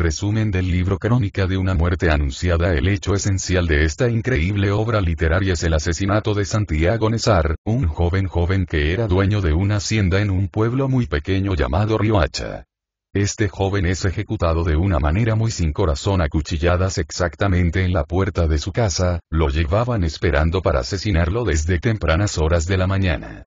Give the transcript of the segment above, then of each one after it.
Resumen del libro Crónica de una muerte anunciada El hecho esencial de esta increíble obra literaria es el asesinato de Santiago Nezar, un joven joven que era dueño de una hacienda en un pueblo muy pequeño llamado Riohacha. Este joven es ejecutado de una manera muy sin corazón a cuchilladas exactamente en la puerta de su casa, lo llevaban esperando para asesinarlo desde tempranas horas de la mañana.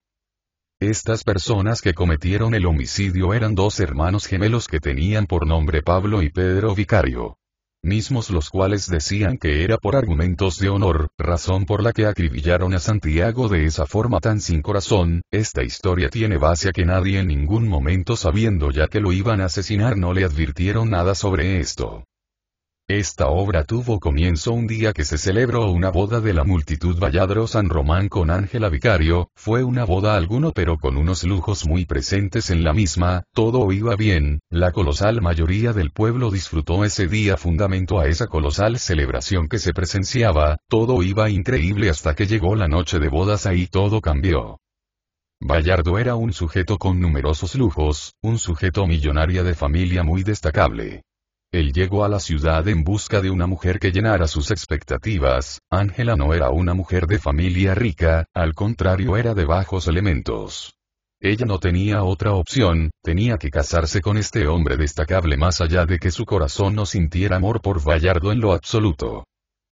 Estas personas que cometieron el homicidio eran dos hermanos gemelos que tenían por nombre Pablo y Pedro Vicario mismos los cuales decían que era por argumentos de honor, razón por la que acribillaron a Santiago de esa forma tan sin corazón, esta historia tiene base a que nadie en ningún momento sabiendo ya que lo iban a asesinar no le advirtieron nada sobre esto. Esta obra tuvo comienzo un día que se celebró una boda de la multitud Valladro San Román con Ángela Vicario, fue una boda alguno pero con unos lujos muy presentes en la misma, todo iba bien, la colosal mayoría del pueblo disfrutó ese día fundamento a esa colosal celebración que se presenciaba, todo iba increíble hasta que llegó la noche de bodas ahí todo cambió. Vallardo era un sujeto con numerosos lujos, un sujeto millonaria de familia muy destacable. Él llegó a la ciudad en busca de una mujer que llenara sus expectativas, Ángela no era una mujer de familia rica, al contrario era de bajos elementos. Ella no tenía otra opción, tenía que casarse con este hombre destacable más allá de que su corazón no sintiera amor por Vallardo en lo absoluto.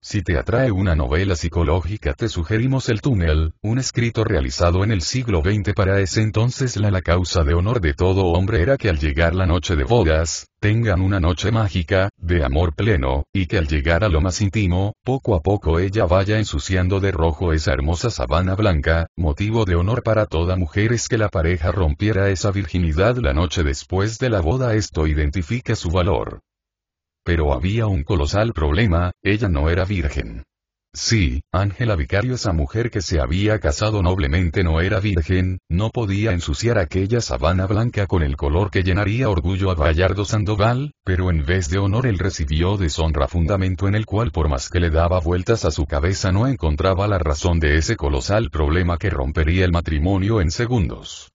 Si te atrae una novela psicológica te sugerimos El túnel, un escrito realizado en el siglo XX para ese entonces la, la causa de honor de todo hombre era que al llegar la noche de bodas, tengan una noche mágica, de amor pleno, y que al llegar a lo más íntimo, poco a poco ella vaya ensuciando de rojo esa hermosa sabana blanca, motivo de honor para toda mujer es que la pareja rompiera esa virginidad la noche después de la boda esto identifica su valor. Pero había un colosal problema, ella no era virgen. Sí, Ángela Vicario, esa mujer que se había casado noblemente no era virgen, no podía ensuciar aquella sabana blanca con el color que llenaría orgullo a Gallardo Sandoval, pero en vez de honor él recibió deshonra fundamento en el cual por más que le daba vueltas a su cabeza no encontraba la razón de ese colosal problema que rompería el matrimonio en segundos.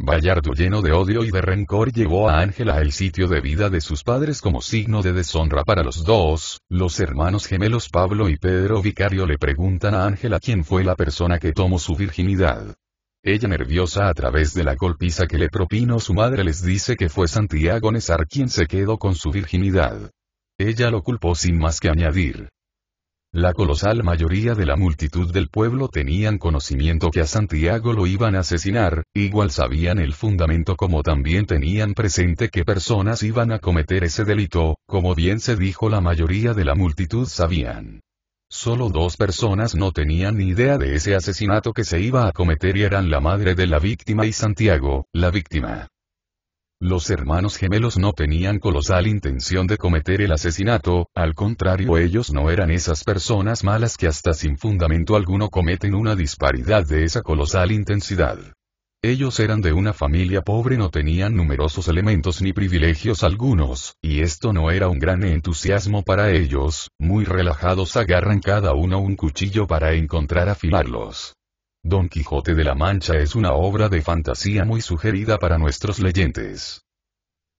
Bayardo lleno de odio y de rencor llevó a Ángela al sitio de vida de sus padres como signo de deshonra para los dos. Los hermanos gemelos Pablo y Pedro Vicario le preguntan a Ángela quién fue la persona que tomó su virginidad. Ella nerviosa a través de la golpiza que le propino su madre les dice que fue Santiago Nesar quien se quedó con su virginidad. Ella lo culpó sin más que añadir. La colosal mayoría de la multitud del pueblo tenían conocimiento que a Santiago lo iban a asesinar, igual sabían el fundamento como también tenían presente que personas iban a cometer ese delito, como bien se dijo la mayoría de la multitud sabían. Solo dos personas no tenían ni idea de ese asesinato que se iba a cometer y eran la madre de la víctima y Santiago, la víctima. Los hermanos gemelos no tenían colosal intención de cometer el asesinato, al contrario ellos no eran esas personas malas que hasta sin fundamento alguno cometen una disparidad de esa colosal intensidad. Ellos eran de una familia pobre, no tenían numerosos elementos ni privilegios algunos, y esto no era un gran entusiasmo para ellos, muy relajados agarran cada uno un cuchillo para encontrar afilarlos. Don Quijote de la Mancha es una obra de fantasía muy sugerida para nuestros leyentes.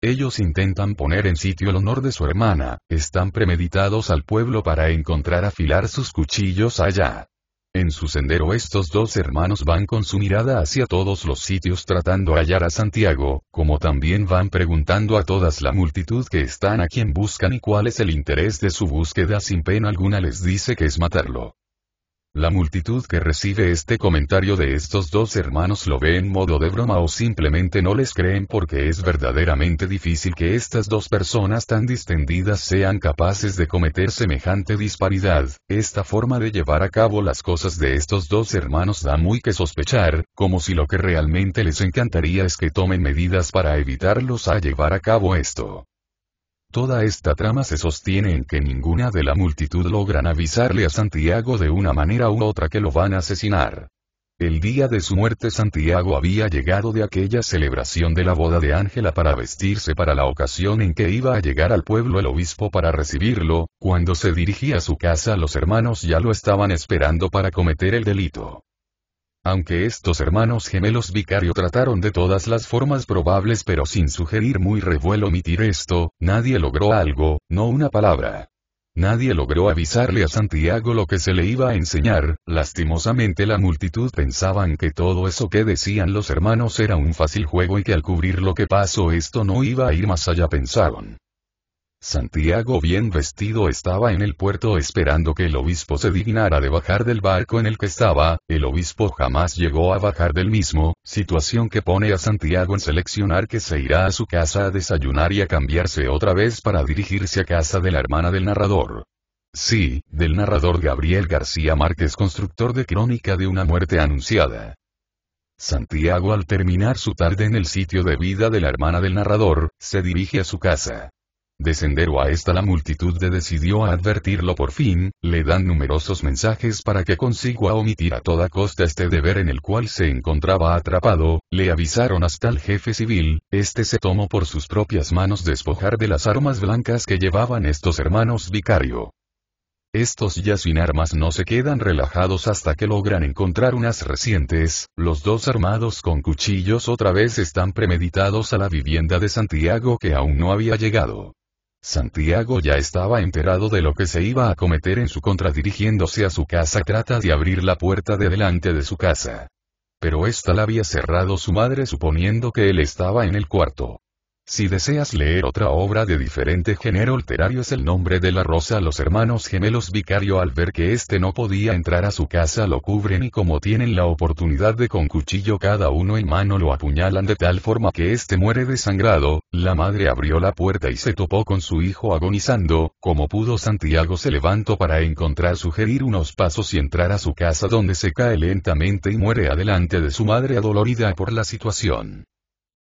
Ellos intentan poner en sitio el honor de su hermana, están premeditados al pueblo para encontrar afilar sus cuchillos allá. En su sendero estos dos hermanos van con su mirada hacia todos los sitios tratando hallar a Santiago, como también van preguntando a todas la multitud que están a quien buscan y cuál es el interés de su búsqueda sin pena alguna les dice que es matarlo. La multitud que recibe este comentario de estos dos hermanos lo ve en modo de broma o simplemente no les creen porque es verdaderamente difícil que estas dos personas tan distendidas sean capaces de cometer semejante disparidad. Esta forma de llevar a cabo las cosas de estos dos hermanos da muy que sospechar, como si lo que realmente les encantaría es que tomen medidas para evitarlos a llevar a cabo esto. Toda esta trama se sostiene en que ninguna de la multitud logran avisarle a Santiago de una manera u otra que lo van a asesinar. El día de su muerte Santiago había llegado de aquella celebración de la boda de Ángela para vestirse para la ocasión en que iba a llegar al pueblo el obispo para recibirlo, cuando se dirigía a su casa los hermanos ya lo estaban esperando para cometer el delito. Aunque estos hermanos gemelos vicario trataron de todas las formas probables pero sin sugerir muy revuelo omitir esto, nadie logró algo, no una palabra. Nadie logró avisarle a Santiago lo que se le iba a enseñar, lastimosamente la multitud pensaban que todo eso que decían los hermanos era un fácil juego y que al cubrir lo que pasó esto no iba a ir más allá pensaron. Santiago bien vestido estaba en el puerto esperando que el obispo se dignara de bajar del barco en el que estaba, el obispo jamás llegó a bajar del mismo, situación que pone a Santiago en seleccionar que se irá a su casa a desayunar y a cambiarse otra vez para dirigirse a casa de la hermana del narrador. Sí, del narrador Gabriel García Márquez, constructor de Crónica de una muerte anunciada. Santiago al terminar su tarde en el sitio de vida de la hermana del narrador, se dirige a su casa. Descendero a esta la multitud de decidió advertirlo por fin, le dan numerosos mensajes para que consiga omitir a toda costa este deber en el cual se encontraba atrapado, le avisaron hasta el jefe civil, este se tomó por sus propias manos despojar de las armas blancas que llevaban estos hermanos vicario. Estos ya sin armas no se quedan relajados hasta que logran encontrar unas recientes, los dos armados con cuchillos otra vez están premeditados a la vivienda de Santiago que aún no había llegado. Santiago ya estaba enterado de lo que se iba a cometer en su contra dirigiéndose a su casa trata de abrir la puerta de delante de su casa. Pero esta la había cerrado su madre suponiendo que él estaba en el cuarto. Si deseas leer otra obra de diferente género alterario es El nombre de la rosa. Los hermanos gemelos vicario al ver que éste no podía entrar a su casa lo cubren y como tienen la oportunidad de con cuchillo cada uno en mano lo apuñalan de tal forma que éste muere desangrado, la madre abrió la puerta y se topó con su hijo agonizando, como pudo Santiago se levantó para encontrar sugerir unos pasos y entrar a su casa donde se cae lentamente y muere adelante de su madre adolorida por la situación.